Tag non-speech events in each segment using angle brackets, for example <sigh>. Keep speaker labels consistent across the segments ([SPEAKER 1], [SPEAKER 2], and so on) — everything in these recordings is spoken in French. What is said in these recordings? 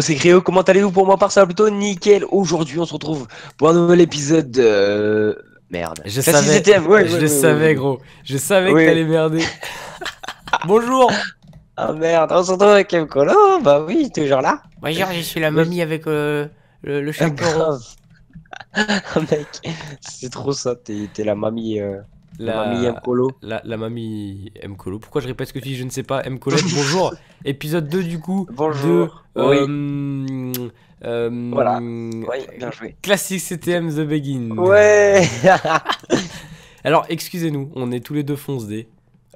[SPEAKER 1] c'est créo comment allez-vous pour moi par ça plutôt nickel. Aujourd'hui, on se retrouve pour un nouvel épisode de... Euh, merde. Je savais, je savais gros. Je savais que t'allais merder. <laughs> Bonjour Ah merde, on se retrouve avec M. Colo, bah oui, toujours là. Moi je suis la mamie avec euh, le, le Oh <laughs> mec, c'est trop ça, t'es la mamie... Euh. La, mamie M. La, Pourquoi je répète ce que tu dis Je ne sais pas. M. <laughs> bonjour. Épisode 2 du coup. Bonjour. Euh, oui. Euh, voilà. Euh, oui, bien joué. Classique CTM The Begin. Ouais. <laughs> Alors, excusez-nous, on est tous les deux foncedés.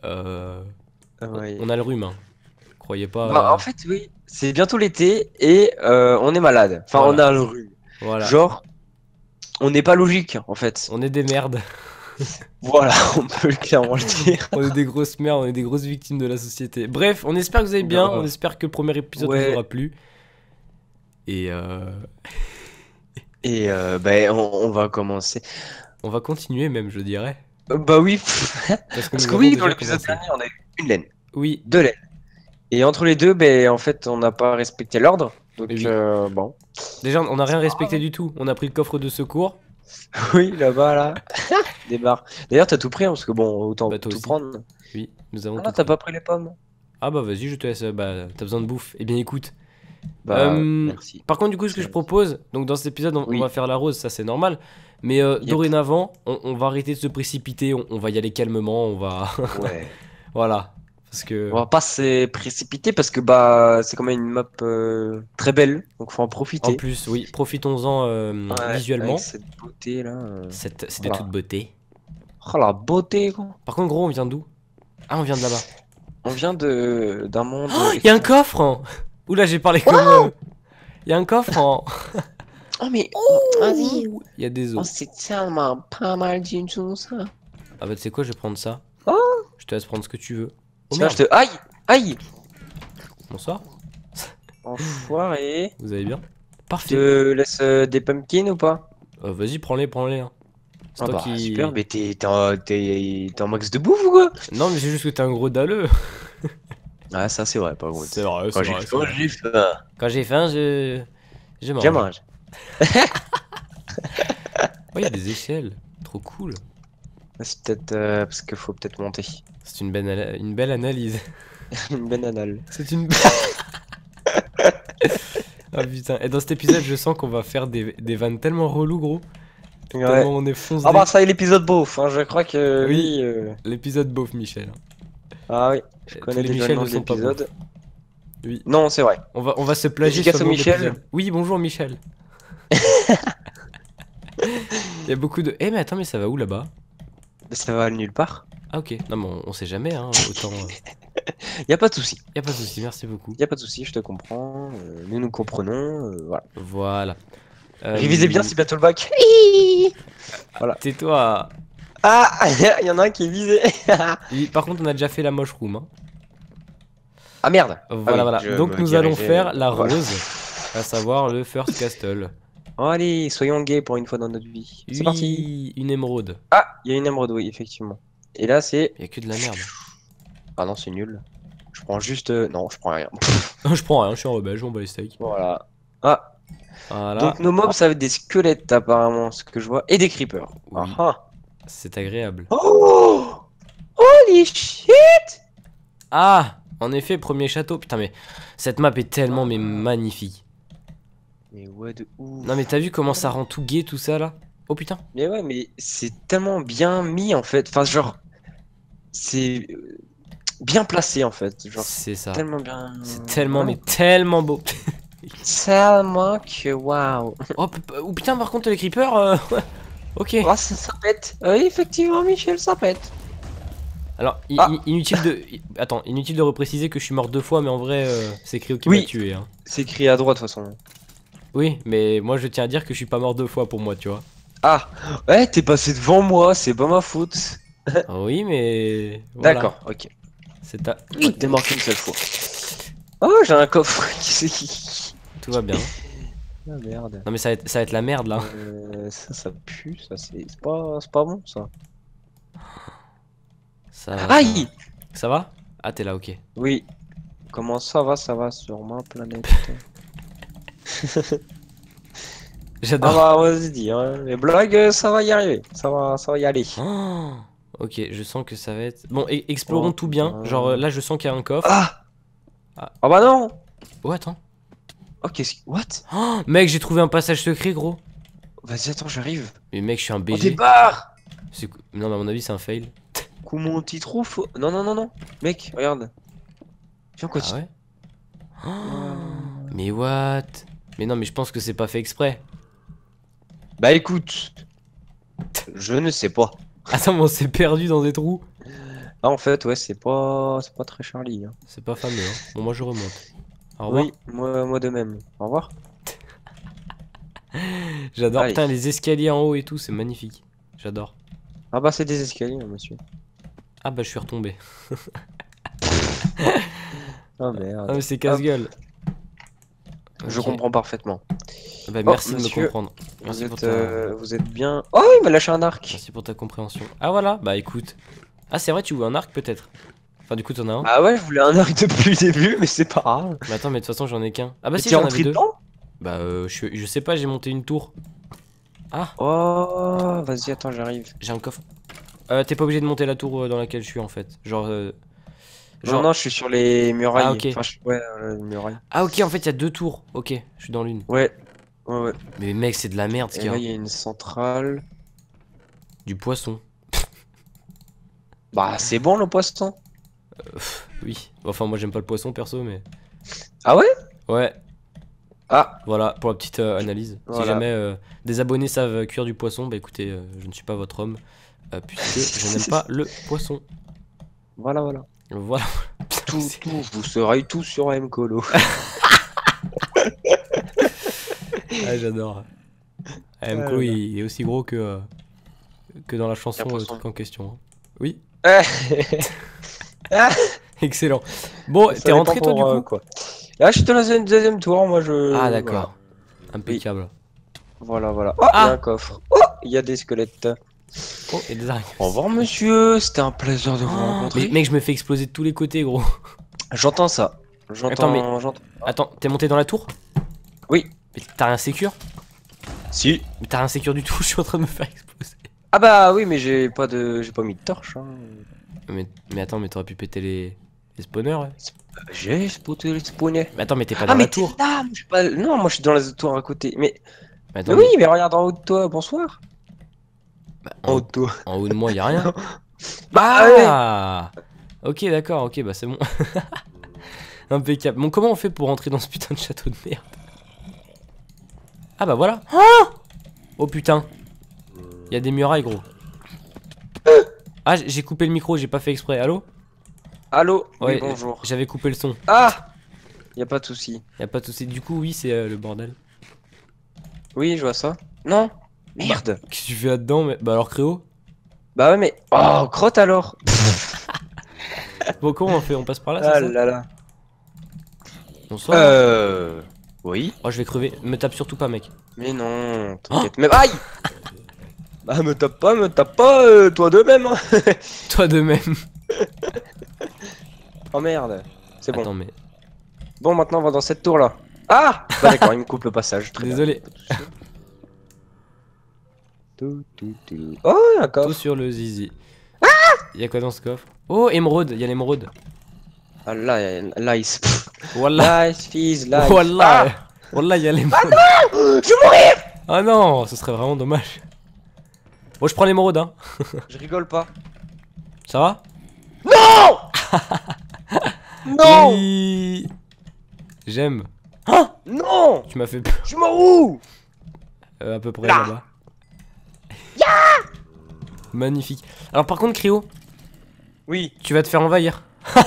[SPEAKER 1] Euh, ah On a le rhume. Hein. Croyez pas. Bah, en fait, oui. C'est bientôt l'été et on est malade. Enfin, on a le rhume. Voilà. Genre, on n'est pas logique en fait. On est des merdes. <laughs> voilà, on peut clairement le dire. on est des grosses merdes, on est des grosses victimes de la société. Bref, on espère que vous allez bien, bah, on espère que le premier épisode vous aura plu. Et euh... Et euh, bah, on, va commencer. On va continuer même, je dirais. Euh, bah oui. Parce, que, oui, dans l'épisode dernier, on a eu une laine. Oui. Deux laines. Et entre les deux, ben, en fait, on n'a pas respecté l'ordre. Donc, euh, bon. Déjà, on n'a rien respecté du tout. On a pris le coffre de secours. <laughs> Oui, là-bas, là. Des D'ailleurs, t'as tout pris, hein, parce que bon, autant bah, tout prendre. Oui, nous avons. Ah, t'as pas pris les pommes. Ah bah vas-y, je te laisse. Euh, bah, t'as besoin de bouffe. Eh bien, écoute. Bah, euh, merci. Par contre, du coup, ce que je propose, donc dans cet épisode, on, va faire la rose, ça c'est normal. Mais euh, dorénavant, on, va arrêter de se précipiter, on, on va y aller calmement, on va. ouais. <laughs> voilà que... On va pas se précipiter parce que bah c'est quand même une map euh, très belle, donc faut en profiter. En plus, oui, profitons-en euh, visuellement. cette beauté là. toute beauté. Oh la beauté quoi. Par contre, gros, on vient d'où Ah, on vient de là-bas. On vient de d'un monde. Oh, hein. euh, il y a un coffre. Oula, j'ai parlé comme. Il y a un coffre. en... oh mais vas-y. Il y a des os. Oh, c'est tellement pas mal d'une chose ça. Ah bah tu sais quoi, je vais prendre ça. Oh. je te laisse prendre ce que tu veux. Oh, Tiens, je te. Aïe Aïe Bonsoir. Enfoiré. Vous allez bien Parfait. te laisse euh, des pumpkins ou pas euh, Vas-y, prends-les, prends-les. hein. C'est ah toi bah, qui. Super, mais t'es en, max de bouffe ou quoi Non, mais c'est juste que t'es un gros dalleux. <laughs> Ah, ça c'est vrai, pas gros. C'est vrai, Quand j'ai faim, Quand j'ai faim, je. Je mange. Je mange. <laughs> il y a des échelles. Trop cool. Ah, c'est peut-être euh, parce qu'il faut peut-être monter. C'est une, belle une belle analyse. <laughs> une belle analyse C'est une <laughs> Ah putain, et dans cet épisode, je sens qu'on va faire des, vannes tellement relou, gros. Tellement on est foncé. Ah bah ça, est l'épisode beauf, hein. je crois que oui. Euh, l'épisode beauf, Michel. Ah oui, je connais Michel de Oui. Non, c'est vrai. On va, on va se plagier sur Michel. Oui, bonjour Michel. <laughs> Il y a beaucoup de. Eh, mais attends, mais ça va où là-bas ça va nulle part. Ah ok, non mais on, sait jamais, hein, autant... Il euh. <laughs> a pas de souci. Il a pas de souci, merci beaucoup. Il a pas de souci, je te comprends. Euh, nous nous comprenons, euh, voilà. Voilà. Euh, Révisez bien le le bac. voilà. Tais-toi. Ah, il <laughs> y en a un qui est visé. <laughs> par contre, on a déjà fait la moche room. Hein. Ah merde. Voilà, ah voilà. Donc nous allons faire la rose, à savoir le first castle allez, soyons gays pour une fois dans notre vie. C'est parti. Une émeraude. Ah, il y a une émeraude, oui, effectivement. Et là, c'est. Il y a que de la merde. Ah non, c'est nul. Je prends juste. Euh, <laughs> non, je prends rien. je prends rien, je suis un rebelle, je m'en bats les Voilà. Ah. Voilà. Donc nos mobs, ça va être des squelettes apparemment, ce que je vois, et des creepers. Ah, ah. C'est agréable. Oh Holy shit Ah En effet, premier château. Putain, mais cette map est tellement mais magnifique. Mais ouais, de ouf. Non, mais t'as vu comment ça rend tout gay tout ça là Oh putain. Mais ouais, mais c'est tellement bien mis en fait. Enfin, genre, c'est euh, bien placé en fait. c'est ça. Tellement bien. C'est tellement, mais tellement beau. <laughs> tellement que waouh. <laughs> Oh, oh, putain, par contre, les creepers. Euh, <laughs> ok. ça, ça pète. effectivement, Michel, ça pète. Alors, ah. inutile de. Attends, inutile de repréciser que je suis mort deux fois, mais en vrai, euh, c'est écrit au qui oui. m'a tué. Hein. C'est écrit à droite de toute façon. Oui, mais moi je tiens à dire que je suis pas mort deux fois pour moi, tu vois. Ah, ouais, t'es passé devant moi, c'est pas ma faute. Ah oui, mais. <laughs> D'accord, ok. C'est ta. Oui, t'es mort qu'une seule fois. Oh, j'ai un coffre. <laughs> qui c'est Tout va bien. La ah, merde. Non, mais ça va, être, la merde là. Euh, ça, ça pue, ça, c'est pas, pas bon ça. ça Aïe Ça va Ah, t'es là, ok. Oui. Comment ça va Ça va sur ma planète. <laughs> <laughs> J'adore. Ah bah, dire, hein. les blagues, euh, ça va y arriver, ça va, ça va y aller. <gasps> Oh, ok, je sens que ça va être. Bon, et explorons oh, tout bien. Euh. Genre euh, là, je sens qu'il y a un coffre. Ah ah. ah bah non Oh attends. Oh What <gasps> Mec j'ai trouvé un passage secret gros Vas-y attends j'arrive Mais mec je suis un oh, BG départ Non mais à mon avis c'est un fail Comment t'y trouves Non non non non Mec regarde Viens quoi ah ouais <gasps> Mais what mais non, mais je pense que c'est pas fait exprès. Bah écoute, je ne sais pas. <laughs> Attends, mais on s'est perdu dans des trous. Ah, en fait, ouais, c'est pas, c'est pas très Charlie. Hein. C'est pas fameux. Hein. Bon, moi je remonte. Au revoir. Oui, moi, moi de même. Au revoir. <laughs> J'adore. Putain, les escaliers en haut et tout, c'est magnifique. J'adore. Ah bah c'est des escaliers, hein, monsieur. Ah bah je suis retombé. oh <laughs> merde. Ah mais c'est casse-gueule. Je comprends parfaitement. Ah bah, oh, merci de me comprendre. Euh, vous, êtes, bien. Oh, il m'a lâché un arc. Merci pour ta compréhension. Ah, voilà, bah écoute. Ah, c'est vrai, tu voulais un arc peut-être Enfin, du coup, t'en as un. Ah, ouais, je voulais un arc depuis le début, mais c'est pas grave. Mais attends, mais de toute façon, j'en ai qu'un. Ah, bah, si, j'en deux. bah, euh, je, sais pas, j'ai monté une tour. Ah. Oh, vas-y, attends, j'arrive. J'ai un coffre. Euh, T'es pas obligé de monter la tour euh, dans laquelle je suis en fait. Genre. Euh, Genre... Non, non, je suis sur les murailles. Ah, ok. ouais, euh, Ah, ok, en fait, il y a deux tours. Ok, je suis dans l'une. Ouais. Ouais, ouais. Mais mec, c'est de la merde, ce qu'il y a. il y a une centrale. Du poisson. bah, c'est bon le poisson. oui. Enfin, moi, j'aime pas le poisson perso, mais. Ah ouais Ouais. Ah. Voilà, pour la petite euh, analyse. Si jamais euh, des abonnés savent cuire du poisson, bah écoutez, je ne suis pas votre homme, puisque je n'aime <laughs> pas le poisson. Voilà, voilà. Voilà. <laughs> Tout, vous serez tout sur M Colo. <laughs> ah, j'adore. Ah, il, est aussi gros que, que dans la chanson le euh, truc en question. Hein. Oui. Ah. <laughs> Excellent. Bon, t'es rentré toi du euh, coup Là, je suis dans la deuxième tour, moi je. Ah d'accord. Impeccable. Voilà, voilà. Oh, ah. un coffre. Oh, il y a des squelettes. Oh, et des araignées. Au revoir, monsieur. C'était un plaisir de vous ah. rencontrer. Mais mec, je me fais exploser de tous les côtés, gros. J'entends ça. J'entends. Mais... Attends, t'es monté dans la tour Oui. Mais t'as rien sécure Si. Mais t'as rien sécure du tout. <laughs> Je suis en train de me faire exploser. Ah bah oui, mais j'ai pas de, j'ai pas mis de torche. Hein. Mais, attends, mais t'aurais pu péter les, les spawners. J'ai spawné les spawners. Mais attends, mais t'es pas ah, dans la tour. Non, moi je suis dans la tour à côté. Mais, mais, mais oui, mais regarde en haut de toi. Bonsoir. En, toi <laughs> en haut de moi, il a rien. Bah ah Ok, d'accord, ok, bah c'est bon. <laughs> Impeccable. Bon, comment on fait pour rentrer dans ce putain de château de merde Ah bah voilà. Hein oh putain. Il y a des murailles, gros. Euh. Ah, j'ai coupé le micro, j'ai pas fait exprès. Allô Allô oui, bonjour. J'avais coupé le son. Ah Y a pas de soucis Y a pas de souci. Du coup, oui, c'est euh, le bordel. Oui, je vois ça. Non Merde. Qu'est-ce que tu fais là-dedans mais... Bah alors Créo Bah ouais mais... Oh, crotte alors <laughs> Bon comment on fait On passe par là Ah là là. Bonsoir. Euh... Oui Oh je vais crever. Me tape surtout pas mec. Mais non, oh t'inquiète. Mais Aïe <laughs> Bah me tape pas, me tape pas, euh, toi de même hein. <laughs> Toi de même Oh merde C'est bon. Attends mais... Bon maintenant on va dans cette tour là. Ah bah, d'accord, il me coupe le passage. Très Désolé. Tout, tout, tout. Oh, d'accord. Tout sur le zizi. Ah a quoi dans ce coffre Oh, émeraude, y'a l'émeraude. Ah là, l'ice. y Lice, fizz, lice. voilà, Ah y a l'émeraude. Ah non <laughs> ah Je vais mourir Ah non, ce serait vraiment dommage. Bon, je prends l'émeraude, hein. <laughs> je rigole pas. Ça va Non <laughs> Non J'aime. Hein Non Tu m'as fait Je m'en où euh, À peu près là-bas. là bas Magnifique. Alors par contre, Cryo. Oui. Tu vas te faire envahir. <laughs>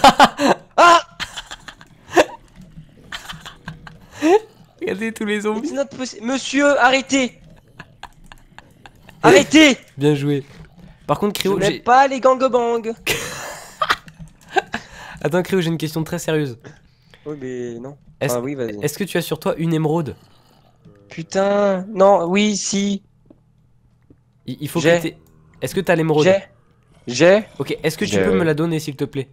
[SPEAKER 1] Ah Regardez tous les zombies. Monsieur, arrêtez Arrêtez <laughs> Bien joué. Par contre, Cryo, j'ai pas les gangbangs. <laughs> Attends, Cryo, j'ai une question très sérieuse. Oui, mais non. Est-ce ah que tu as sur toi une émeraude Putain, non, oui, si. Il faut que tu Est-ce que t'as l'émeraude J'ai. J'ai. Ok, est-ce que tu peux me la donner, s'il te plaît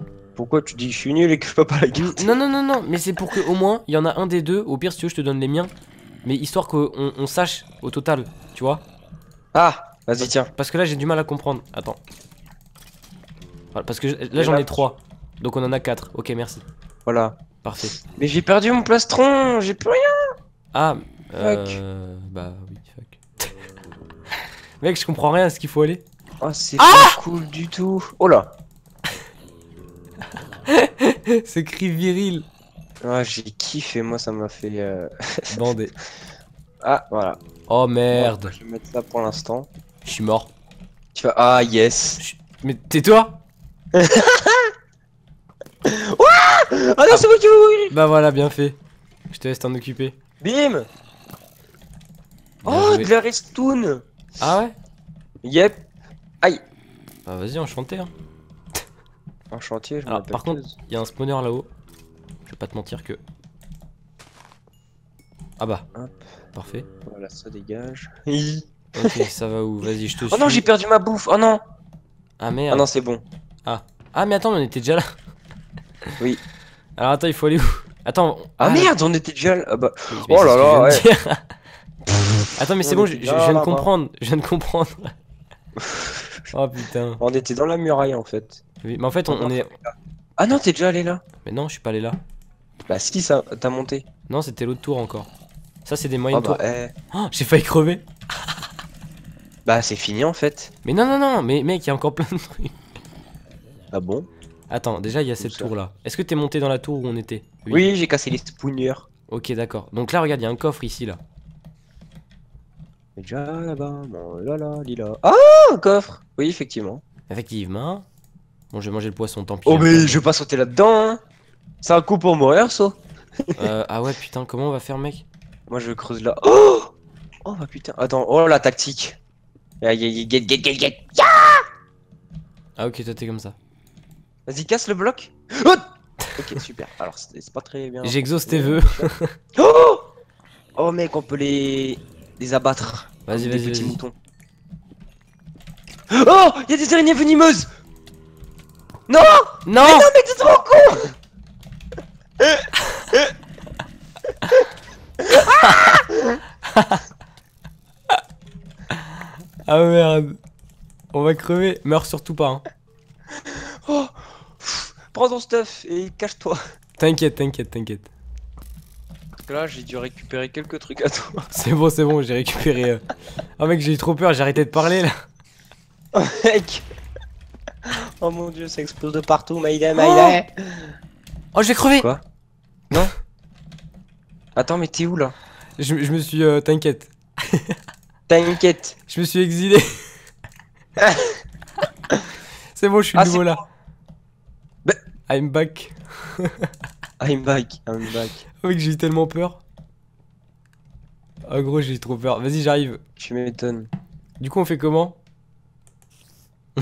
[SPEAKER 1] euh, Pourquoi tu dis je suis nul et que je peux pas la Non, non, non, non, mais c'est pour que au moins, il y en a un des deux. Au pire, si tu veux, je te donne les miens. Mais histoire qu'on sache au total, tu vois Ah, vas-y, tiens. Parce que là, j'ai du mal à comprendre. Attends. parce que là, j'en ai trois. Donc on en a quatre. Ok, merci. Voilà. Parfait. Mais j'ai perdu mon plastron, j'ai plus rien. Ah, euh, bah oui. Mec, je comprends rien à ce qu'il faut aller. Oh, c'est ah pas cool du tout. Oh là <laughs> Ce cri viril. Ah, j'ai kiffé, moi ça m'a fait. Euh... <laughs> Bander. ah, voilà. Oh merde. je vais mettre ça pour l'instant. Je suis mort. Tu vas. Ah, yes. Mais tais-toi <laughs> Ah non, c'est moi qui vais Bah voilà, bien fait. Je te laisse t'en occuper. Bim Oh, de la restoune ah ouais Yep. Aïe. Bah vas-y, enchanté. Hein. Un chantier, je Alors, Par contre, il y a un spawner là-haut. Je vais pas te mentir que. Ah bah. Hop. Parfait. Voilà, ça dégage. <laughs> ok, ça va où Vas-y, je te suis. Oh non, j'ai perdu ma bouffe. Oh non.
[SPEAKER 2] Ah merde. Ah non, c'est
[SPEAKER 1] bon. Ah. Ah mais attends, on était déjà là. oui. Alors attends, il faut aller où Attends. Ah, ah, merde, on était déjà là. Ah bah. oh là là, ouais. <laughs> Attends, mais c'est bon, je, viens de comprendre. Je viens de comprendre. <laughs> oh putain. On était dans la muraille en fait. mais en fait, on, est. Ah non, t'es déjà allé là Mais non, je suis pas allé là. Bah, si, ça, t'as monté. Non, c'était l'autre tour encore. Ça, c'est des moyens de ah bah, eh. oh, J'ai failli crever. <laughs> bah, c'est fini en fait. Mais non, non, non, mais mec, il y a encore plein de trucs. Ah bon Attends, déjà, il y a cette tour là. Est-ce que t'es monté dans la tour où on était Oui, j'ai cassé les spooners. Ok, d'accord. Donc là, regarde, il y a un coffre ici là déjà là-bas, bon, là là, lila. Ah, un coffre Oui, effectivement. Effectivement. Bon, je vais manger le poisson, tant pis. Oh, hein, mais je vais pas sauter là-dedans, hein. C'est un coup pour mourir, ça euh, Ah ouais, putain, comment on va faire, mec Moi, je creuse là. Oh Oh, bah putain, attends, oh la tactique. get, get, get, get. ah, ok, toi, t'es comme ça. Vas-y, casse le bloc. ok, super. Alors, c'est pas très bien. J'exauce tes vœux. <laughs> oh, oh, mec, on peut les les abattre. Vas-y, vas petits moutons. Oh Y'a des araignées venimeuses Non Non Mais non, mais t'es trop con <laughs> Ah merde On va crever, meurs surtout pas hein. Oh, prends ton stuff et cache-toi T'inquiète, t'inquiète, t'inquiète là, j'ai dû récupérer quelques trucs à toi. <laughs> C'est bon, c'est bon, j'ai récupéré. Euh. Oh mec, j'ai eu trop peur, j'ai arrêté de parler là. <laughs> Oh mec Oh mon dieu, ça explose de partout, Maïda, Maïda Oh, oh j'ai crevé Quoi Non Attends, mais t'es où là je, me suis. Euh, T'inquiète. <laughs> T'inquiète. Je me suis exilé. c'est bon, je suis ah, nouveau là. Ben- I'm back. I'm back, I'm back. Mec, oh j'ai tellement peur. Ah gros, j'ai trop peur. Vas-y, j'arrive. Tu m'étonnes. Du coup, on fait comment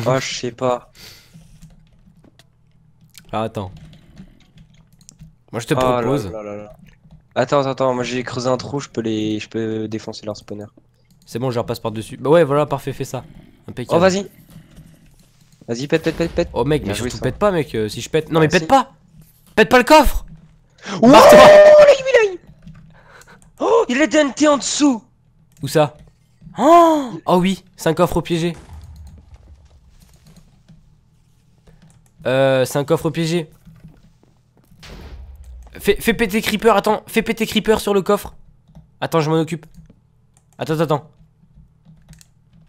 [SPEAKER 1] Ah, je sais pas. Ah, attends. Moi, je te ah, propose. attends, attends, moi j'ai creusé un trou, je peux les, je peux défoncer leur spawner. C'est bon, je repasse par dessus. Bah ouais, voilà, parfait, fais ça. Oh vas-y. Vas-y, pète, pète, pète, pète. Oh mec, mais je pète pas, mec. Euh, si je pète, non bah, mais pète pas. Pète pas le coffre. Oh, il est DNT en dessous Où ça Oh, oh oui, 5 coffres piégé. Euh, c'est un coffre piégé. Fais, fais péter Creeper, attends, fais péter Creeper sur le coffre. Attends, je m'en occupe. Attends, attends, attends.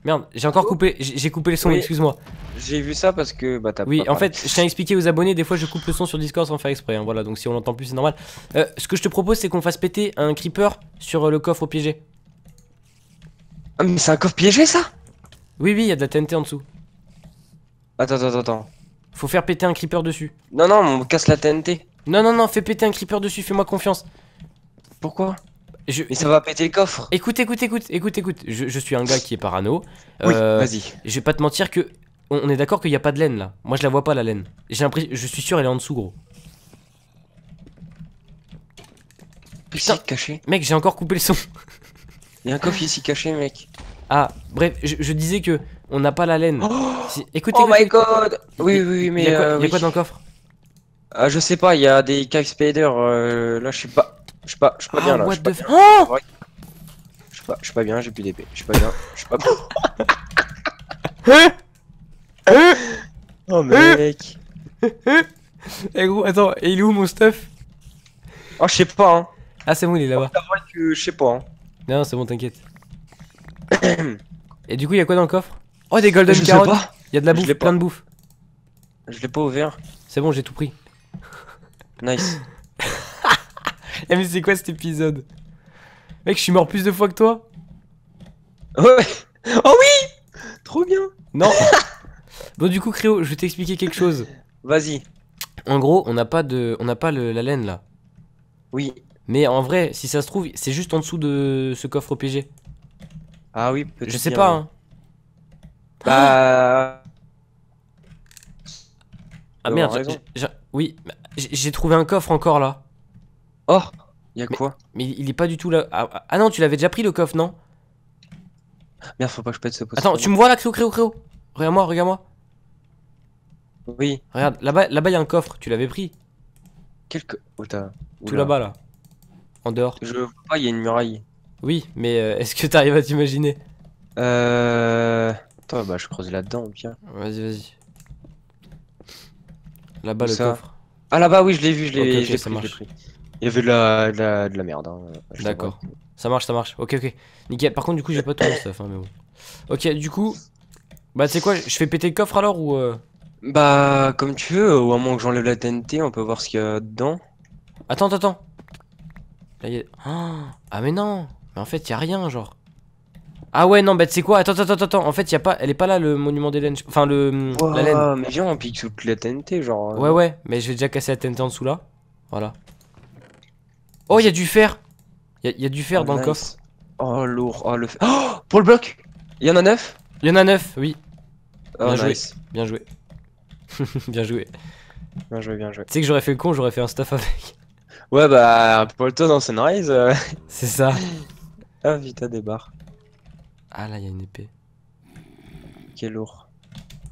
[SPEAKER 1] Merde, j'ai encore coupé, j'ai coupé le son, excuse-moi. J'ai vu ça parce que bah t'as Oui, en fait, je tiens à expliquer aux abonnés, des fois je coupe le son sur Discord sans faire exprès, hein, voilà, donc si on l'entend plus c'est normal. Euh, ce que je te propose c'est qu'on fasse péter un creeper sur euh, le coffre au piégé. Ah mais c'est un coffre piégé ça Oui oui, il y a de la TNT en dessous. Attends, attends, attends. Faut faire péter un creeper dessus. Non non, on casse la TNT. Non non non, fais péter un creeper dessus, fais-moi confiance. Pourquoi mais ça va péter le coffre. Écoute, écoute, écoute, écoute, écoute. Je, suis un gars qui est parano. Oui, euh, vas-y. Je vais pas te mentir que. On est d'accord qu'il n'y a pas de laine là. Moi je la vois pas la laine. J'ai l'impression. Je suis sûr elle est en dessous gros. Putain, caché. Mec, j'ai encore coupé le son. Il y a un coffre ici caché, mec. Ah, bref, je, disais que on n'a pas la laine. Oh, oh my god Oui, oui, mais. Il y quoi, euh, dans le coffre Ah, je sais pas, il y a des cave spider. Euh, là, je sais pas. Je suis pas, je suis pas ah, bien là. Oh je suis pas, bien. je pas, bien, j'ai plus d'épée. Je suis pas bien, je suis pas bien. Hein hein oh hein mec. et eh, gros, attends, et il est où mon stuff Oh, je sais pas. Hein. Ah, c'est bon, il est là-bas. Oh, je sais pas. Non, c'est bon, t'inquiète. <coughs> et du coup, il y a quoi dans le coffre Oh, des golden je carottes. y'a de la bouffe, plein de bouffe. Je l'ai pas ouvert. C'est bon, j'ai tout pris. nice. <laughs> Ah, mais c'est quoi cet épisode Mec, je suis mort plus de fois que toi Ouais Oh oui Trop bien Non <laughs> Bon du coup Créo, je vais t'expliquer quelque chose. Vas-y. En gros, on n'a pas de. On n'a pas la laine là. Oui. Mais en vrai, si ça se trouve, c'est juste en dessous de ce coffre PG. Ah oui, peut-être. Je sais pas, hein. bah, Ah merde, oui, j'ai trouvé un coffre encore là. Oh a quoi Mais il est pas du tout là. Ah, ah, ah, non, tu l'avais déjà pris le coffre, non Merde, faut pas que je pète ce poste. Attends, tu me vois là, Créo, Créo, Créo Regarde-moi, regarde-moi. Oui. Regarde, là-bas, là-bas, y a un coffre, tu l'avais pris. Quelque. Oh, tout là-bas, là. En dehors. Je vois, il y a une muraille. Oui, mais euh, est-ce que t'arrives à t'imaginer Euh. Attends, bah je creuse là-dedans, bien. Vas-y, vas-y. Là-bas, le coffre. Ah, là-bas, oui, je l'ai vu, je l'ai pris, pris. Il y avait de la, la, merde. Hein. D'accord. Ça marche, ça marche. Ok, ok. Nickel. Par contre, du coup, j'ai pas tout mon stuff, hein, mais bon. Ok, du coup. Bah, tu quoi, je fais péter le coffre alors ou. Euh? Bah, comme tu veux, Ou à moins que j'enlève la TNT, on peut voir ce qu'il y a dedans. Attends, attends, Là, ah, mais non Mais en fait, y a rien, genre. Ah ouais, non, bah, tu sais quoi Attends, attends, attends, En fait, y a pas... elle est pas là, le monument des Enfin, le... Wow, la mais viens, on pique toute la TNT, genre. Euh. Ouais, ouais, mais j'ai déjà cassé la TNT en dessous, là. Voilà. Oh, y'a y a du fer Y'a y, a du fer oh, dans le coffre. Oh, lourd. Oh, le fer. Oh, pour le bloc Il y en a 9 Y'en y en a 9, oui. Oh, bien, joué. bien joué. <laughs> bien joué. Bien joué, bien joué. Tu sais que j'aurais fait le con, j'aurais fait un stuff avec. Ouais, bah, pour le temps dans Sunrise. Euh. <laughs> C'est ça. ah, vite, des barres. Ah, là, y'a y a une épée. Quel lourd.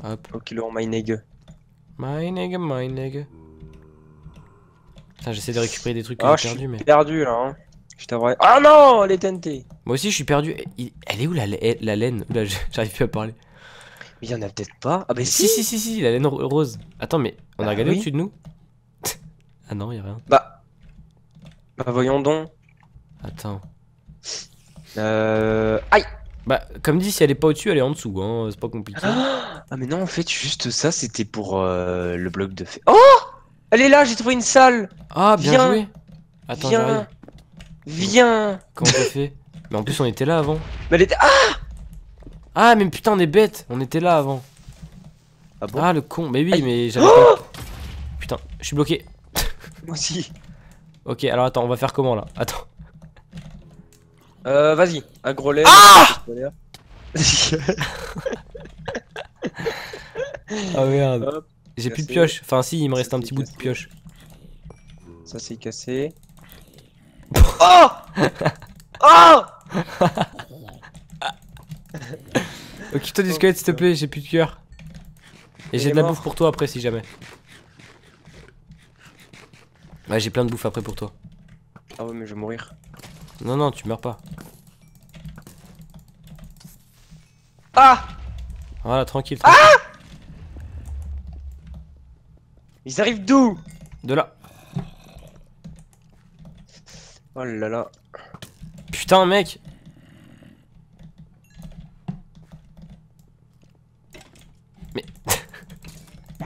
[SPEAKER 1] Hop. Ok lourd, my nigga. My my j'essaie de récupérer des trucs que ah, j'ai perdu, mais. perdu là, hein. Je Ah non, les tentée. Moi aussi, je suis perdu. Elle est où la, laine Là, <laughs> j'arrive plus à parler. Mais il y en a peut-être pas. Ah, bah si. si Si, si, la laine rose. Attends, mais on a bah regardé au-dessus de nous <laughs> Ah non, y'a rien. Bah. Bah, voyons donc. Attends. Euh. Aïe bah, comme dit, si elle est pas au-dessus, elle est en dessous, hein. c'est pas compliqué. Ah, mais non, en fait, juste ça, c'était pour euh, le bloc de fait. Oh elle est là, j'ai trouvé une salle. Ah, bien viens. joué. Attends, viens. Viens. Comment t'as fait Mais en plus, on était là avant. Mais elle était. Ah Ah, mais putain, on est bête. On était là avant. Ah bon ah, le con. Mais oui, mais j'avais pas... Putain, je suis bloqué. <laughs> Moi aussi. Ok, alors attends, on va faire comment là Attends. Euh, vas-y, un gros lait. Ah <laughs> <laughs> Ah merde. J'ai plus de pioche. Enfin, si, il me reste un petit bout de pioche. Ça, s'est cassé. Oh Oh, oh <laughs> Occupe-toi du squelette, s'il te plaît, j'ai plus de cœur. Et j'ai de la bouffe pour toi après, si jamais. Ouais, j'ai plein de bouffe après pour toi. Ah ouais, mais je vais mourir. Non, non, tu meurs pas. Ah Voilà, tranquille. Ah tranquille. Ah ils arrivent d'où De là. Oh là là. Putain, mec Mais... <laughs>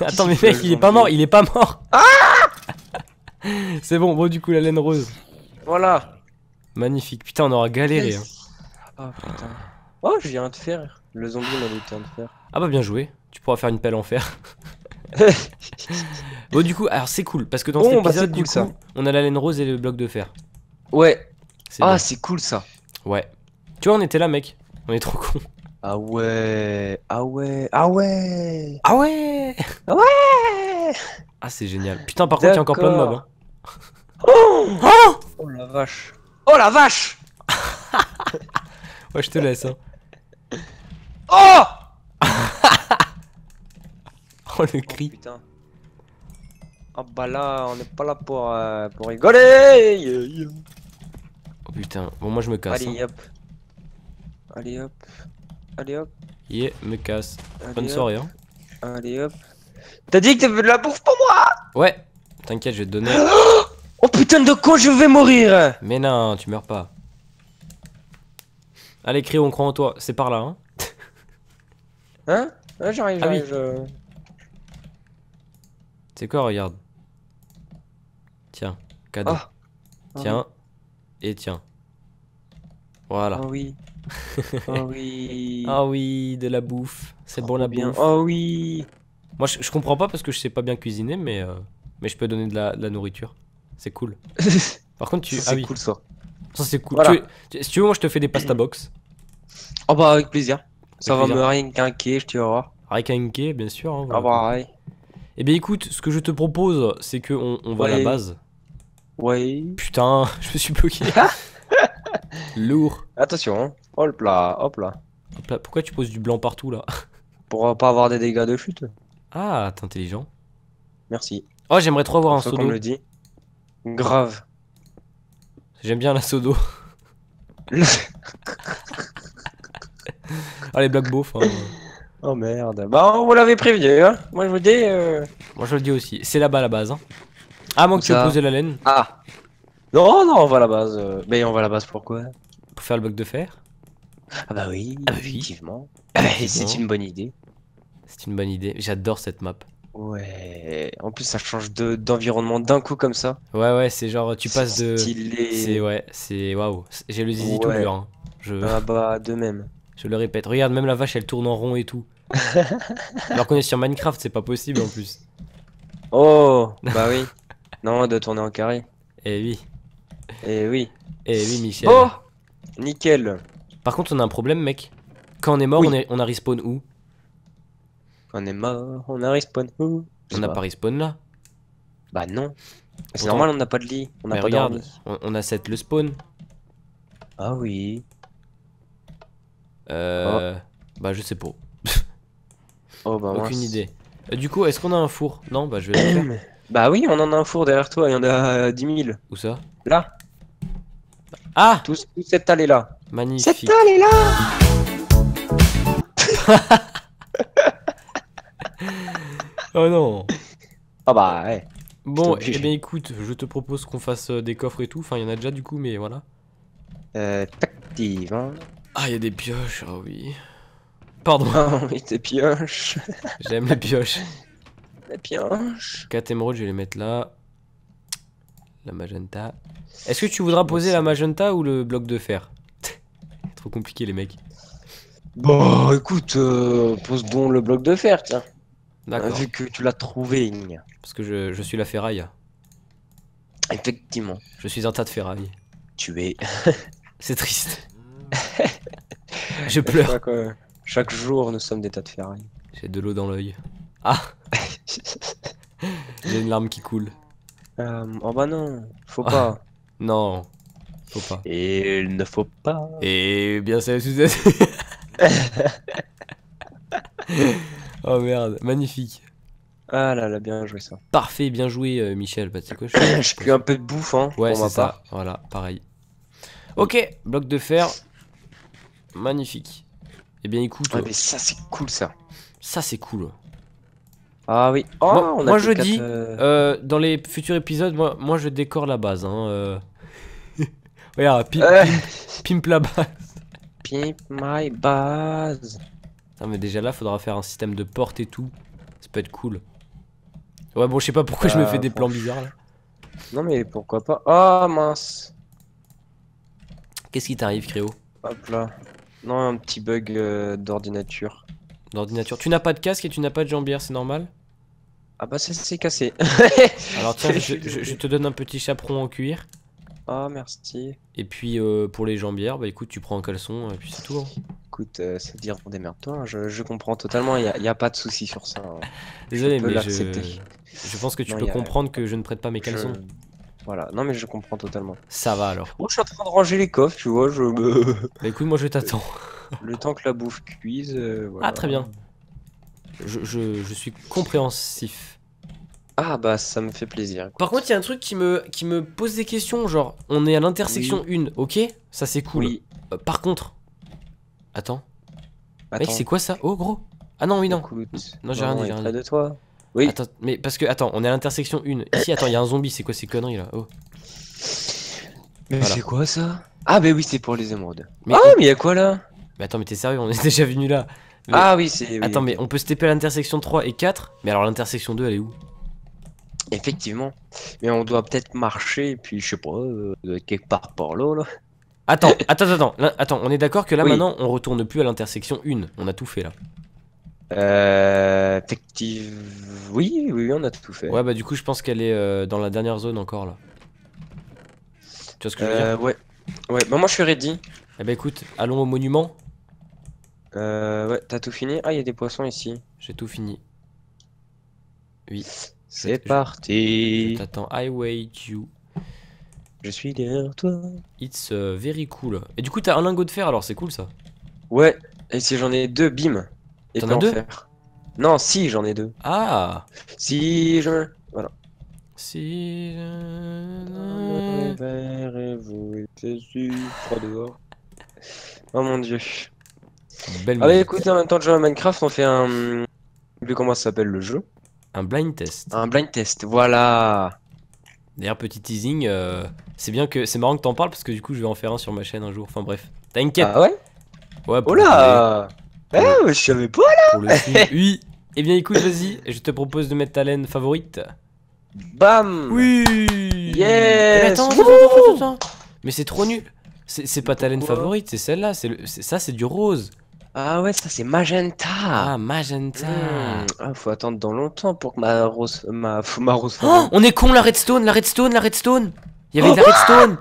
[SPEAKER 1] Attends, mais mec, il est pas mort, il est pas mort ah <laughs> C'est bon, bon, du coup, la laine rose. Voilà Magnifique, putain, on aura galéré. Hein. Oh, putain. Oh, je viens de faire. Le zombie m'a dit un de faire. Ah bah, bien joué tu pourras faire une pelle en fer. <laughs> bon, du coup, alors c'est cool parce que dans oh, cet bah, épisode, du coup, on a la laine rose et le bloc de fer. Ouais. Ah, c'est cool ça. Ouais. Tu vois, on était là, mec. On est trop con. Ah ouais. Ah ouais. Ah ouais. Ah ouais. Ouais. Ah, c'est génial. Putain, par contre, il y a encore plein de mobs. Hein. Oh, oh, oh, la vache. Oh la vache. <laughs> ouais, je te laisse. Hein. Oh Oh le oh, cri. Oh, bah là, on n'est pas là pour, euh, pour rigoler. Oh putain, bon moi je me casse. Allez hein. hop. Allez hop. Allez hop. Yeah, me casse. Bonne soirée hein. Allez hop. T'as dit que t'avais de la bouffe pour moi Ouais, t'inquiète, je vais te donner. <gasps> Oh putain de con, je vais mourir Mais non, tu meurs pas. Allez, crie on croit en toi. C'est par là, hein Hein j'arrive, ah j'arrive. Euh. C'est quoi, regarde. Tiens, cadeau. Ah. Tiens, ah et tiens. Voilà. ah oui. oh <laughs> oui. Ah oui, de la bouffe. C'est bon la bien. bouffe. Oh oui. Moi, je, comprends pas parce que je sais pas bien cuisiner, mais, euh, mais je peux donner de la, nourriture. C'est cool. <laughs> Par contre, tu. ah oui. c'est cool ça. Ça, c'est cool. si tu veux, moi, je te fais des pasta box. Oh bah, avec plaisir. ça va me rien qu'un je te vois rien Rien bien sûr. au hein, revoir, bah, eh bien écoute, ce que je te propose, c'est qu'on on va à la base. Ouais. Putain, <laughs> je me suis bloqué. <laughs> Lourd. Attention, hein. hop là, hop là. pourquoi tu poses du blanc partout là <laughs> Pour pas avoir des dégâts de chute. Ah, t'es intelligent. Merci. Oh, j'aimerais trop avoir un seau d'eau. le dit. Grave. J'aime bien la seau d'eau. Allez, Oh merde. Bah, vous l'avez prévenu, hein. Moi, je vous dis. euh, Moi je le dis aussi. C'est là-bas la base. Hein. Ah que tu la laine Ah. Non, non, on va à la base. Euh, mais on va à la base pourquoi pour faire le bloc de fer. Ah bah oui, ah, bah effectivement. Ah, <laughs> c'est une bonne idée. C'est une bonne idée. J'adore cette map. Ouais. En plus, ça change de- d'environnement d'un coup comme ça. Ouais, ouais, c'est genre tu passes de. C'est ouais, c'est waouh. J'ai le zizi tout dur. hein. Je... Ah, bah, de même. Je le répète. Regarde, même la vache, elle tourne en rond et tout. <laughs> Alors qu'on est sur Minecraft, c'est pas possible en plus. Oh, bah oui. Non, de tourner en carré. Eh oui. Eh oui. Eh oui, Michel. Oh Nickel. Par contre, on a un problème, mec. Quand on est mort, on, a respawn où Quand on est mort, on a respawn où On n'a pas. respawn là Bah non. C'est normal, on n'a pas de lit. On pas regarde, on, on a 7 le spawn. Ah oui. Euh, Bah je sais pas. <laughs> oh bah Aucune idée. Euh, du coup, est-ce qu'on a un four Non, bah je vais le faire. <clears throat> Bah oui, on en a un four derrière toi, il y en a 10 euh, 000. Où ça Là. Ah Tout, cette cette allée là. Magnifique. Cette allée là <laughs> Oh non Ah oh bah ouais. Bon, eh bien écoute, je te propose qu'on fasse euh, des coffres et tout. Enfin, il y en a déjà du coup, mais voilà. Euh, tactive hein. Ah, il y a des pioches, ah oui. Pardon. Ah oui, des pioches. J'aime les pioches. Les pioches. 4 émeraudes, je vais les mettre là. La magenta. Est-ce que tu voudras poser la magenta ou le bloc de fer <laughs> Trop compliqué, les mecs. Bon, écoute, euh, pose bon le bloc de fer, tiens. D'accord. Vu que tu l'as trouvé, Parce que je, suis la ferraille. Effectivement. Je suis un tas de ferraille. Tu es. <laughs> C'est triste. <laughs> Je pleure. Chaque, jour, nous sommes des tas de ferrailles. J'ai de l'eau dans l'œil. Ah <laughs> J'ai une larme qui coule. Euh, oh bah non, faut ah. pas. Non, faut pas. Et il ne faut pas. Et eh bien Suzette. <laughs> Oh merde, magnifique. Ah là là, bien joué ça. Parfait, bien joué euh, Michel. Bah, quoi, <coughs> je, un peu de bouffe, hein. Ouais, c'est ça. Voilà, pareil. Ok, bloc de fer. Magnifique. Eh bien, écoute. mais ça, c'est cool, ça. Ça, c'est cool. Ah oui. Oh, moi, je dis, euh, euh, dans les futurs épisodes, moi, moi je décore la base. Hein, euh. <laughs> Regarde, pimp, la base. Pimp my base. Non, mais déjà là, faudra faire un système de porte et tout. Ça peut être cool. Ouais, bon, je sais pas pourquoi je me bah, fais des plans bizarres là. Non, mais pourquoi pas. Ah oh, mince. Qu'est-ce qui t'arrive, Créo Hop là. Non, un petit bug euh, d'ordinature. D'ordinature. Tu n'as pas de casque et tu n'as pas de jambière, c'est normal Ah bah ça s'est cassé. <laughs> Alors tiens, je, te donne un petit chaperon en cuir. Ah merci. Et puis euh, pour les jambières, bah écoute, tu prends un caleçon et puis c'est tout. Hein. Écoute, euh, ça dire démerde-toi, hein, je, comprends totalement, il n'y a, pas de souci sur ça. Hein. Désolé, je mais je, je pense que tu peux comprendre que je ne prête pas mes caleçons. Voilà, non mais je comprends totalement. Ça va alors. je suis en train de ranger les coffres, tu vois, je me... <laughs> Bah, écoute, moi je t'attends. <laughs> le temps que la bouffe cuise, euh, Ah très bien. Je, je, suis compréhensif. Ah bah ça me fait plaisir. Par contre, il y a un truc qui me, qui me pose des questions, genre on est à l'intersection 1, ok Ça c'est cool. Euh, par contre... Attends. Attends. Mec, c'est quoi ça Oh gros Ah non, oui non. non, j'ai rien dit. Rien de toi. Oui. mais parce que, attends, on est à l'intersection 1. Ici, attends, il y a un zombie, c'est quoi ces conneries là oh. Mais c'est quoi ça Ah, bah oui, c'est pour les émeraudes. ah, mais il y a quoi là Mais attends, mais t'es sérieux, on est <laughs> déjà venu là. Ah oui, c'est. Attends, mais on peut se taper à l'intersection 3 et 4, mais alors l'intersection 2, elle est où Effectivement. Mais on doit peut-être marcher, puis je sais pas, euh, quelque part par l'eau, là. Attends, attends, attends, attends, on est d'accord que là maintenant on retourne plus à l'intersection 1, on a tout fait là. Euh, effective... Oui, oui, on a tout fait. Ouais, bah du coup, je pense qu'elle est euh, dans la dernière zone encore là. Tu vois ce que je veux dire euh, Ouais. Ouais, bah moi je suis ready. Eh bah écoute, allons au monument. Euh, ouais, t'as tout fini Ah, il y a des poissons ici. J'ai tout fini. Oui. C'est parti. Attends, t'attends, I wait you. Je suis derrière toi. It's euh, very cool. Et du coup, t'as un lingot de fer alors, c'est cool ça Ouais, et si j'en ai deux, bim. Et T'en as deux Non, si, j'en ai deux. Ah Si je. Voilà. Si je. Verre et vous froid dehors. Oh mon dieu. Belle Allez, ah bah écoute, en même temps de jouer à Minecraft, on fait un. comment ça s'appelle le jeu. Un blind test. Un blind test, voilà. D'ailleurs, petit teasing, euh, c'est bien que c'est marrant que t'en parles parce que du coup, je vais en faire un sur ma chaîne un jour. Enfin bref, t'as une Ah ouais Ouais. Oh ah, je savais pas là <laughs> Oui Eh bien écoute, vas-y, je te propose de mettre ta laine favorite. Bam Oui Yes Mais attends, attends, attends, attends, Mais c'est trop nul C'est pas ta laine favorite, c'est celle-là, ça c'est du rose ah ouais, ça c'est magenta. Ah magenta. Hmm. Ah, faut attendre dans longtemps pour que ma rose, ma, ma rose. Oh, on est con la redstone, la redstone, la redstone. Il y avait la oh, redstone.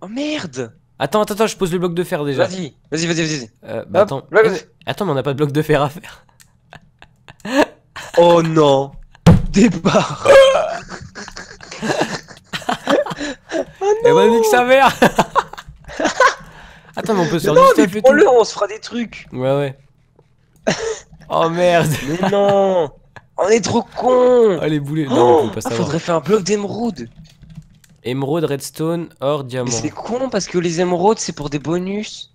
[SPEAKER 1] Oh merde. Attends, attends, attends, je pose le bloc de fer déjà. Vas-y, vas-y, vas-y, vas-y. Euh, bah, attends. attends, mais on n'a pas de bloc de fer à faire. oh non Départ Elle <laughs> oh non Et que que sa mère Attends, mais on peut se faire du stuff et le on se fera des trucs Ouais, ouais. oh merde <laughs> Mais non On est trop cons Allez, oh, boulez non, on oh, pas ah, Faudrait faire un bloc d'émeraude Émeraude, redstone, or, diamant. C'est con parce que les émeraudes, c'est pour des bonus.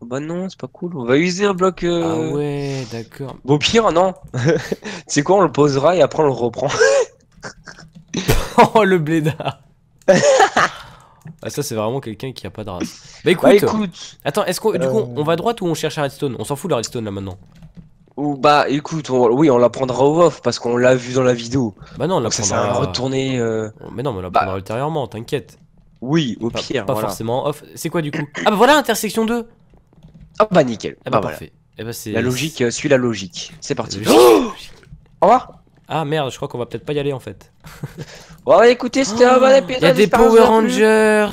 [SPEAKER 1] Oh, bah non, c'est pas cool. On va user un bloc. Euh, ah ouais, d'accord. Bon, pire, non. c'est <laughs> quoi, on le posera et après on le reprend. <laughs> oh, le blédard. <laughs> ah, ça, c'est vraiment quelqu'un qui a pas de race. Bah écoute. Bah, Attends, est-ce qu'on. Euh. on va droite ou on cherche un redstone On s'en fout de redstone là maintenant. Ou bah écoute, oui, on la prendra au off parce qu'on l'a vu dans la vidéo. Bah non, on la prendra. Ça euh, Mais non, mais on bah. la prendra ultérieurement, t'inquiète. Oui, au pire. Pas forcément off. C'est quoi du coup Ah bah voilà, intersection 2 Ah bah nickel. Ah bah, bah parfait. Eh bah, la logique euh, suit la logique. C'est parti. Oh au revoir. Ah merde, je crois qu'on va peut-être pas y aller en fait. <laughs> bon, écoutez, c'était un bon oh, des Power Rangers.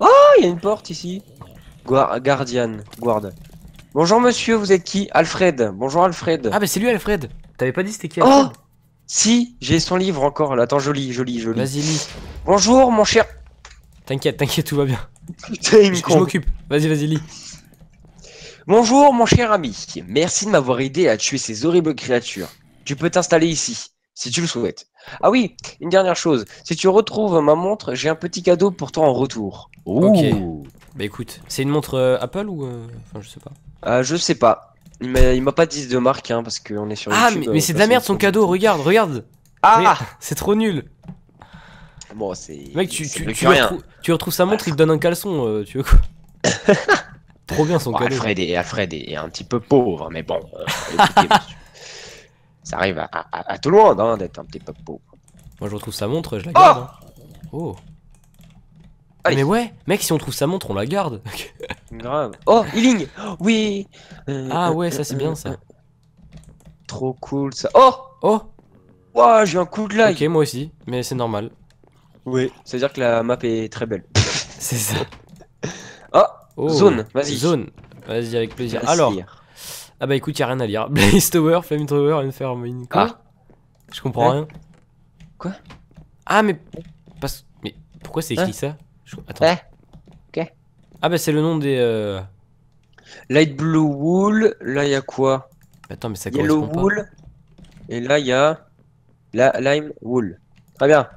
[SPEAKER 1] Oh, il y a une porte ici. Guar Guardian. Guard. Bonjour monsieur, vous êtes qui Alfred. Bonjour Alfred. Ah, mais c'est lui Alfred. T'avais pas dit c'était qui oh Alfred Oh Si, j'ai son livre encore. Là. Attends, je lis, je lis, Vas-y, lis. Bonjour mon cher. T'inquiète, t'inquiète, tout va bien. Putain, Je m'occupe. Vas-y, vas-y, lis. Bonjour mon cher ami. Merci de m'avoir aidé à tuer ces horribles créatures. Tu peux t'installer ici, si tu le souhaites. Ah oui, une dernière chose. Si tu retrouves ma montre, j'ai un petit cadeau pour toi en retour. Ouh. Bah écoute, c'est une montre euh, Apple ou... Euh, enfin, je sais pas. Euh, je sais pas. Il m'a il m'a pas dit de marque, hein, parce qu'on est sur Ah, mais, euh, c'est de la merde son cadeau, regarde, regarde Ah C'est trop nul Bon, c'est. Mec, tu, tu, tu retrouves sa montre, il te donne un caleçon, tu veux quoi <laughs> Trop bien son cadeau. Alfred, est, est un petit peu pauvre, hein, mais bon, ça arrive à, tout le monde hein, d'être un petit peu pauvre. Moi, je retrouve sa montre, je la oh garde. Hein. Oh ah, ah, mais ouais, mec, si on trouve sa montre, on la garde. <laughs> Grave. Oh, healing Oui euh, Ah ouais, euh, ça c'est euh, bien ça. Trop cool ça. Oh Oh Waouh, j'ai un coup de like Ok, moi aussi, mais c'est normal. Oui, c'est-à-dire que la map est très belle. <laughs> c'est ça. <laughs> Ah, oh, zone, vas-y. Zone, vas-y avec plaisir. Alors, ah bah écoute, y'a rien à lire. Blaze Tower, Flame Tower, Quoi ah. Je comprends hein rien. Quoi Ah mais parce mais pourquoi c'est écrit hein ça Attends. Ok. Ah bah c'est le nom des... Euh, Light blue wool, là il y a quoi Attends mais ça Yellow wool, et là il y a la lime wool. Très bien.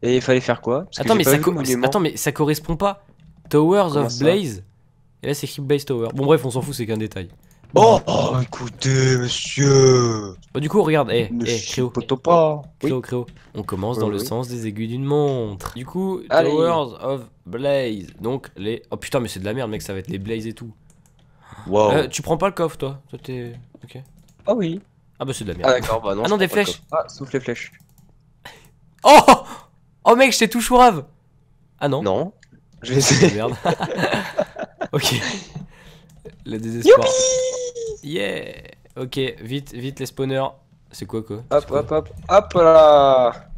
[SPEAKER 1] Et il fallait faire quoi Attends mais, ça correspond pas. Towers of Blaze. Et là c'est écrit Blaze Tower. Bon bref on s'en fout c'est qu'un détail. Oh, oh, écoutez, monsieur Bah du coup, regarde, hé, hé, Créo. Créo, Créo. On commence dans le sens des aiguilles d'une montre. Du coup, Towers of Blaze. Donc, les... Oh putain, mais c'est de la merde, mec, ça va être les Blaze et tout. Wow. Euh, tu prends pas le coffre, toi Toi, t'es... Ok. Ah oui. Ah bah c'est de la ah, merde. Ah d'accord, bah non. Ah non, des flèches Ah, souffle les flèches. oh Oh mec, je t'ai tout rave Ah non Non. Je vais essayer. merde. <laughs> <laughs> ok. Le désespoir. yeah Ok, vite, vite les spawners. C'est quoi quoi Hop, hop, hop, hop là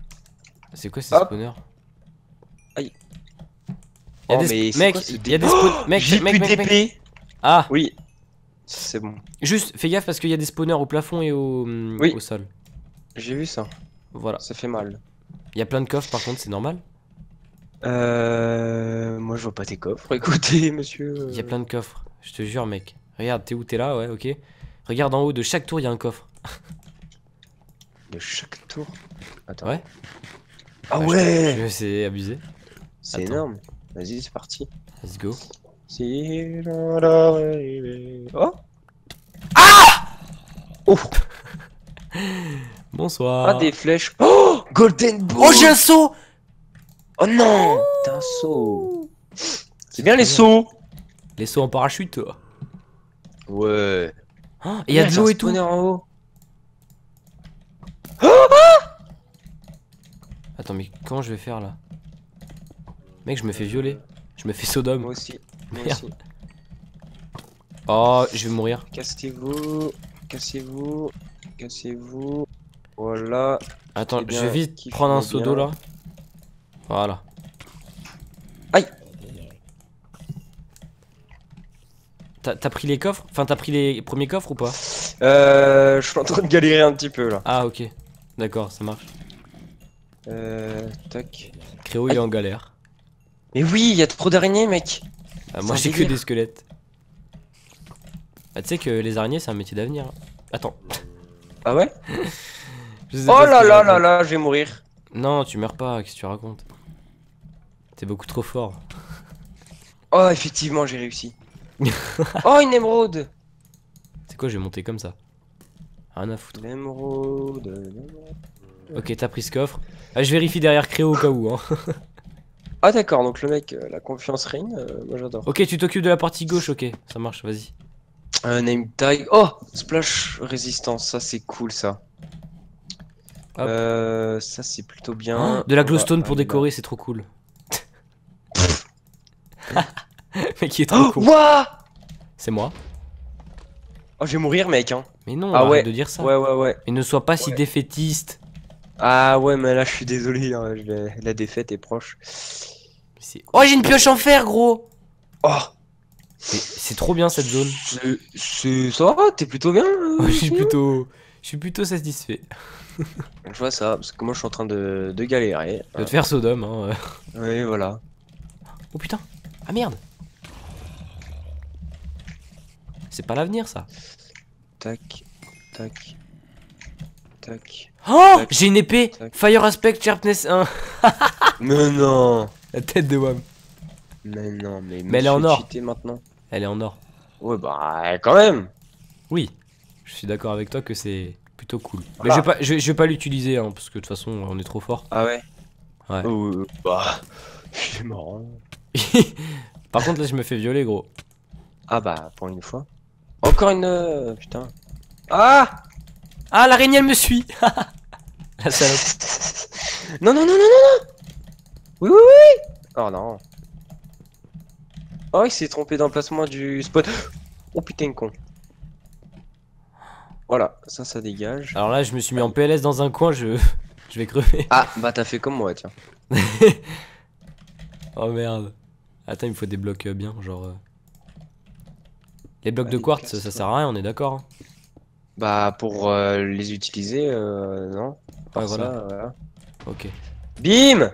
[SPEAKER 1] C'est quoi ces spawners Aïe. Oh, mais mec, y a des spawners. Oh, mec, mec, Ah Oui. C'est bon. Juste, fais gaffe parce qu'il y a des spawners au plafond et au, au sol. J'ai vu ça. Voilà. Ça fait mal. Il y a plein de coffres par contre, c'est normal Euh. Moi je vois pas tes coffres, écoutez monsieur. Il y a plein de coffres. Je te jure, mec. Regarde, t'es où T'es là, ouais, ok. Regarde en haut, de chaque tour, il y a un coffre. de chaque tour Attends. Ouais. Ah, ah ouais C'est abusé. C'est énorme. Vas-y, c'est parti. Let's go. Oh Ah Oh <laughs> Bonsoir. Ah, des flèches. Oh Golden Ball Oh, j'ai un saut Oh non oh. T'as un saut C'est bien les sauts les sauts en parachute, Ouais. Hein, il y de l'eau et tout. en ah, Attends, mais comment je vais faire là Mec, je me fais violer. Je me fais sodome. Moi aussi. Oh, je vais mourir. Cassez-vous. Cassez-vous. Cassez-vous. Voilà. Attends, eh je vais vite prendre un seau d'eau là. Voilà. T'as pris les coffres Enfin, t'as pris les premiers coffres ou pas Euh. Je suis en train de galérer un petit peu là. Ah, ok. D'accord, ça marche. Euh. Tac. Créo, il est en galère. Mais oui, il y a trop d'araignées, mec ah, Moi, j'ai que des squelettes. Bah tu sais que les araignées, c'est un métier d'avenir. Hein. Attends. Ah ouais <laughs> Oh là là là là, je vais mourir. Non, tu meurs pas, qu'est-ce que tu racontes T'es beaucoup trop fort. Oh, effectivement, j'ai réussi. <laughs> oh, une émeraude C'est quoi, j'ai monté comme ça Rien à foutre. L'émeraude. Ok, t'as pris ce coffre. Ah, je vérifie derrière Créo au cas où. Hein. <laughs> ah, d'accord, donc le mec, euh, la confiance règne. Euh, moi j'adore. Ok, tu t'occupes de la partie gauche, ok, ça marche, vas-y. un name tag. Oh Splash résistance, ça c'est cool ça. Euh, ça c'est plutôt bien. Oh, de la glowstone pour décorer, c'est trop cool. <laughs> mec, il est trop oh, cool. C'est moi. Oh, je vais mourir, mec. Hein. Mais non, ah, arrête ouais. de dire ça. Ouais, ouais, ouais. Et ne sois pas si défaitiste. Ah ouais, mais là, je suis désolé. Hein, La défaite est proche. Oh, j'ai une pioche en fer, gros. Oh. C'est trop bien cette zone. C'est ça va, t'es plutôt bien. Euh, je suis hein. plutôt, je suis plutôt satisfait. je vois ça parce que moi je suis en train de, de galérer. De faire Sodome. Hein. Oui voilà. Oh putain. Ah merde. c'est pas l'avenir ça. Tac, tac, tac. Oh J'ai une épée Fire Aspect Sharpness 1 <laughs> Mais non La tête de Wam. Mais non, mais, mais elle est en or. Maintenant. Elle est en or. Ouais, bah quand même Oui, je suis d'accord avec toi que c'est plutôt cool. Mais je vais pas, je, vais pas l'utiliser hein, parce que de toute façon on est trop fort. Ah ouais Ouais. bah, <laughs> marrant. Hein. <laughs> Par contre là je me fais violer gros. Ah bah pour une fois. Encore une... Euh, putain. Ah Ah, l'araignée, elle me suit <laughs> <laughs> non, non, non, non, non, non Oui, oui, oui Oh non. Oh, il s'est trompé d'emplacement du spot. <gasps> Oh putain, con. Voilà, ça, ça dégage. Alors là, je me suis mis en PLS dans un coin, je, <laughs> je vais crever. Ah, bah t'as fait comme moi, tiens. oh merde. Attends, il me faut des blocs euh, bien, genre... Euh, les blocs bah, de quartz, ça sert à rien, on est d'accord. Hein. Bah, pour euh, les utiliser, euh, non. ah, voilà. Ok. Bim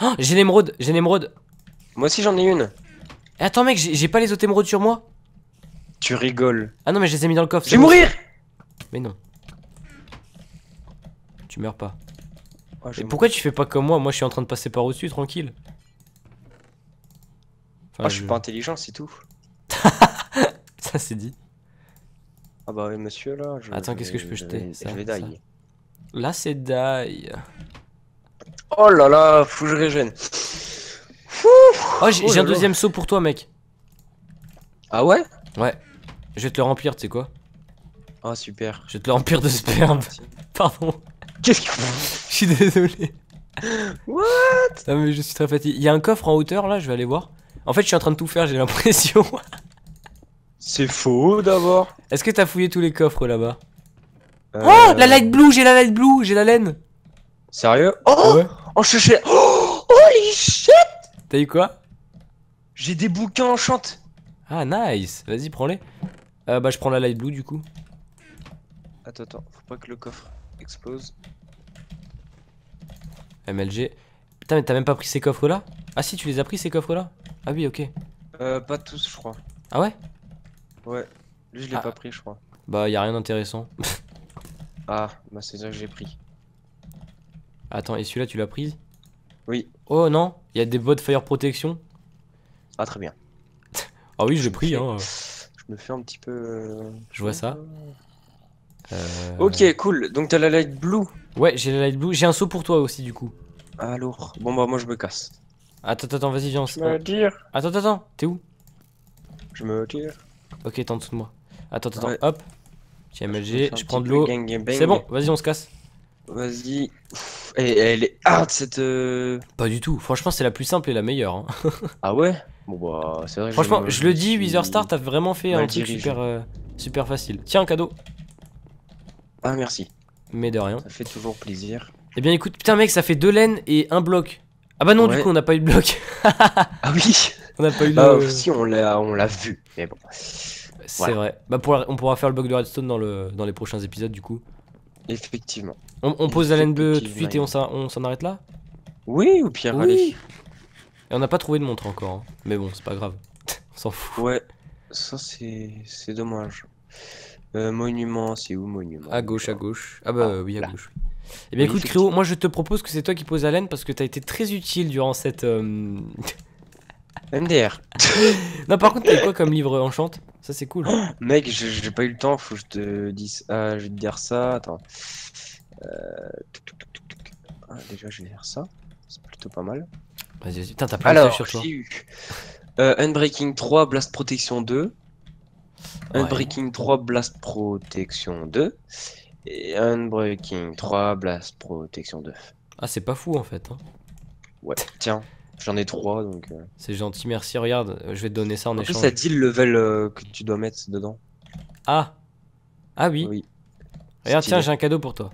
[SPEAKER 1] oh, J'ai l'émeraude, j'ai l'émeraude. Moi aussi j'en ai une. Et eh, attends, mec, j'ai pas les autres émeraudes sur moi Tu rigoles. Ah non, mais je les ai mis dans le coffre. Je vais mourir Mais non. Tu meurs pas. Oh, mais pourquoi tu fais pas comme moi Moi je suis en train de passer par au-dessus, tranquille. Ah je suis pas intelligent, c'est tout. <laughs> ça, c'est dit. Ah bah oui, monsieur, là. Attends, qu'est-ce que je peux jeter ça, Là, c'est die. Oh là là, faut que je régène. oh, j'ai oh un deuxième saut pour toi, mec. Ah ouais Ouais. Je vais te le remplir, tu sais quoi Ah super. Je vais te le remplir de sperme. <laughs> Pardon. Qu'est-ce que. <laughs> je suis désolé. What Non, mais je suis très fatigué. Il y a un coffre en hauteur là, je vais aller voir. En fait, je suis en train de tout faire, j'ai l'impression. C'est faux d'abord. Est-ce que t'as fouillé tous les coffres là-bas euh, Oh La light blue, j'ai la light blue, j'ai la laine Sérieux Oh ah ouais. Oh, en oh Holy shit T'as eu quoi J'ai des bouquins en Ah nice Vas-y, prends-les. Euh, bah, je prends la light blue du coup. Attends, attends, faut pas que le coffre explose. MLG. Putain, mais t'as même pas pris ces coffres là Ah si, tu les as pris ces coffres là ah oui, ok. Euh, pas tous, je crois. Ah ouais Ouais. Lui, je l'ai ah. pas pris, je crois. Bah, y a rien d'intéressant. <laughs> ah, bah c'est ça que j'ai pris. Attends, et celui-là, tu l'as prise Oui. Oh non, il y a des bottes fire protection. Ah, très bien. <laughs> ah oui, je l'ai pris, hein. Je me fais un petit peu... Euh, je vois ça. Euh. Ok, cool. Donc t'as la light blue. Ouais, j'ai la light blue. J'ai un saut pour toi aussi, du coup. Alors, bon bah moi je me casse. Attends, attends, vas-y, viens. Je me hein. Attends, attends, t'es où Je me tire. Hein. Ok, t'es en dessous de moi. Attends, attends, hop. tiens MLG, je prends de l'eau. C'est bon, vas-y, on se casse. Vas-y. Elle, est hard cette. Euh. Pas du tout. Franchement, c'est la plus simple et la meilleure. Hein. <laughs> ah ouais Bon bah, c'est vrai. Franchement, je, le dis, 8 star, t'as vraiment fait un truc super, euh, super facile. Tiens, cadeau. Ah merci. Mais de rien. Ça fait toujours plaisir. Eh bien écoute, putain mec, ça fait deux laines et un bloc. Ah bah non, du coup, on n'a pas eu de bloc. ah oui <laughs> On n'a pas eu de bah, Si, on l'a, on l'a vu, mais bon. C'est vrai. Bah, pour, on pourra faire le bloc de Redstone dans, le, dans les prochains épisodes, du coup. Effectivement. On, pose la laine bleue tout de suite et on s'en arrête là Oui, ou Pierre allez. Et on n'a pas trouvé de montre encore, hein. mais bon, c'est pas grave. <laughs> on s'en fout. Ouais, ça c'est dommage. Euh, monument, c'est où monument À gauche, à gauche. Ah bah ah, euh, oui, à gauche. Et eh bien, écoute, Créo, moi je te propose que c'est toi qui poses Allen parce que t'as été très utile durant cette. Euh, <laughs> MDR. <laughs> non, par contre, t'as quoi comme livre chante Ça, c'est cool. mec, j'ai pas eu le temps, faut que je te dise. Ah, je vais te dire ça. Attends. Euh, ah, déjà, je vais dire ça. C'est plutôt pas mal. Vas-y, vas t'as pas sur toi. Euh, Unbreaking 3, Blast Protection 2. Unbreaking 3, Blast Protection 2. Et breaking, 3, Blast, Protection 2. Ah, c'est pas fou en fait. Hein. Ouais, <laughs> tiens, j'en ai 3 donc. Euh. C'est gentil, merci. Regarde, je vais te donner ça en, En plus, ça dit le level euh, que tu dois mettre dedans. Ah Ah oui. Regarde, tiens, j'ai un cadeau pour toi.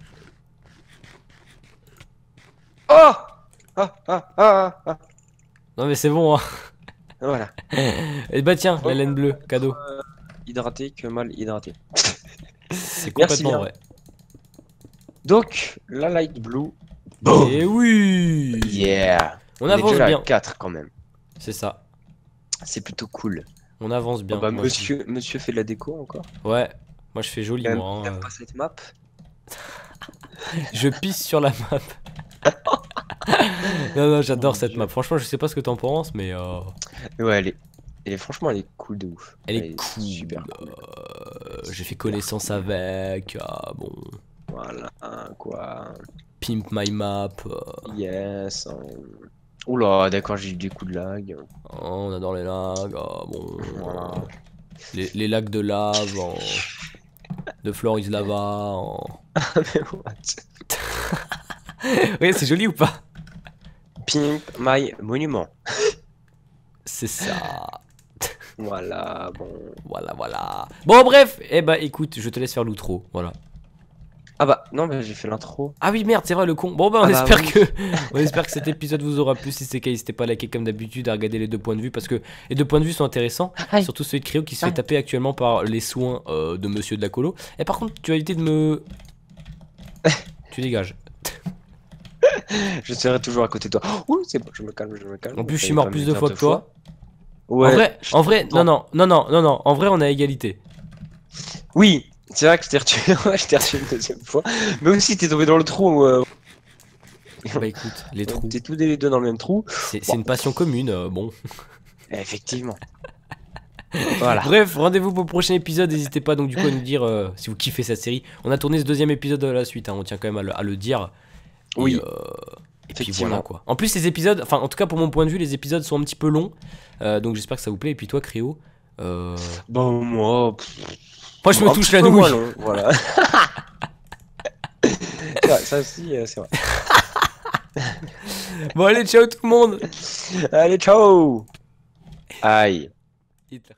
[SPEAKER 1] Oh ah, ah ah ah ah Non, mais c'est bon, hein. <laughs> Voilà. <laughs> Et eh bah, tiens, la laine bleue, cadeau. Euh, hydraté que mal hydraté. C'est complètement vrai. Donc, la light blue. Et eh oui Yeah On, avance bien. quand même. C'est ça. C'est plutôt cool. On avance bien. Oh bah, monsieur, monsieur fait de la déco encore Ouais, moi je fais joli moi. Hein. pas cette map <laughs> Je pisse sur la map. <laughs> non, non, j'adore cette map. Franchement, je sais pas ce que t'en penses, mais. Euh, ouais, elle est... Franchement, elle est cool de ouf. Elle, est, cool. Euh, j'ai fait connaissance avec. Ah bon. Voilà, quoi. Pimp my map. Yes. Hein. Oula, d'accord, j'ai eu des coups de lag. oh, on adore les lags. Oh, les, les lacs de lave. Oh. De Floris Lava. en- oh. ah, <laughs> Oui, c'est joli ou pas Pimp my monument. C'est ça. Voilà, bon. Voilà, voilà. Bon, bref. Eh bah écoute, je te laisse faire l'outro. Voilà. Ah bah non mais j'ai fait l'intro. Ah oui merde c'est vrai le con. Bon bah on ah bah espère que <laughs> on espère que cet épisode vous aura plu. Si c'est le cas n'hésitez pas à liker comme d'habitude, à regarder les deux points de vue parce que les deux points de vue sont intéressants. Ah Surtout celui de Cryo qui se fait ah. taper actuellement par les soins euh, de Monsieur de la Colo. Et par contre tu as évité de me. <laughs> tu dégages. je serai toujours à côté de toi. Ouh c'est bon je me calme je me calme. En plus je suis mort plus de fois que toi. Ouais. En vrai en vrai non non non non non non en vrai on a égalité. Oui c'est vrai que <laughs> je t'ai retué, une deuxième fois. Mais aussi, t'es tombé dans le trou. Euh. Bah écoute, les trous. T'es tous les deux dans le même trou. C'est une passion commune, euh, bon. <laughs> Effectivement. <laughs> voilà. Bref, rendez-vous pour le prochain épisode. N'hésitez pas donc du coup à nous dire euh, si vous kiffez cette série. On a tourné ce deuxième épisode de la suite, hein. on tient quand même à le, dire. oui. Et puis voilà quoi. En plus, les épisodes, enfin en tout cas pour mon point de vue, les épisodes sont un petit peu longs. donc j'espère que ça vous plaît. Et puis toi, Créo. Bon, moi. Moi, je me touche la nouille. voilà. <laughs> ça aussi, euh, c'est vrai. bon, allez, ciao tout le monde. Allez, ciao. Aïe. Hitler.